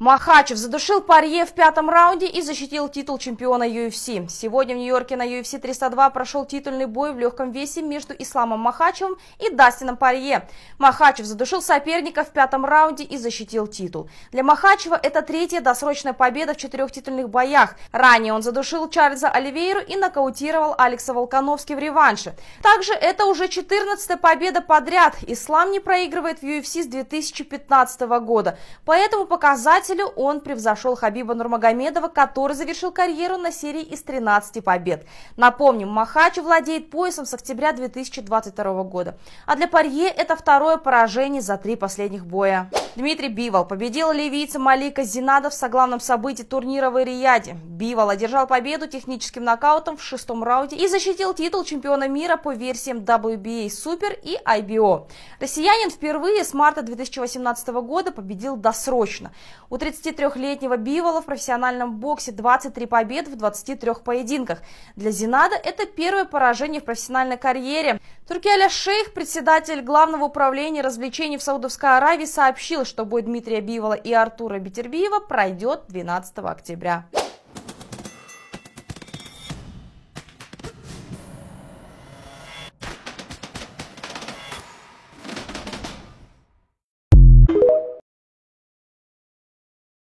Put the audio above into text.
Махачев задушил Парье в пятом раунде и защитил титул чемпиона UFC. Сегодня в Нью-Йорке на UFC 302 прошел титульный бой в легком весе между Исламом Махачевым и Дастином Парье. Махачев задушил соперника в пятом раунде и защитил титул. Для Махачева это третья досрочная победа в четырех титульных боях. Ранее он задушил Чарльза Оливейру и нокаутировал Алекса Волконовски в реванше. Также это уже 14-я победа подряд. Ислам не проигрывает в UFC с 2015 года, поэтому показать показателю он превзошел Хабиба Нурмагомедова, который завершил карьеру на серии из 13 побед. Напомним, Махач владеет поясом с октября 2022 года. А для Парье это второе поражение за три последних боя. Дмитрий Бивал победил ливийца Малика Зинада в главном событии турнира в Ириаде. Бивал одержал победу техническим нокаутом в шестом раунде и защитил титул чемпиона мира по версиям WBA Super и IBO. Россиянин впервые с марта 2018 года победил досрочно. У 33-летнего Бивала в профессиональном боксе 23 побед в 23 поединках. Для Зинада это первое поражение в профессиональной карьере. Туркеля Шейх, председатель главного управления развлечений в Саудовской Аравии, сообщил, что бой Дмитрия Биевала и Артура Бетербиева пройдет 12 октября.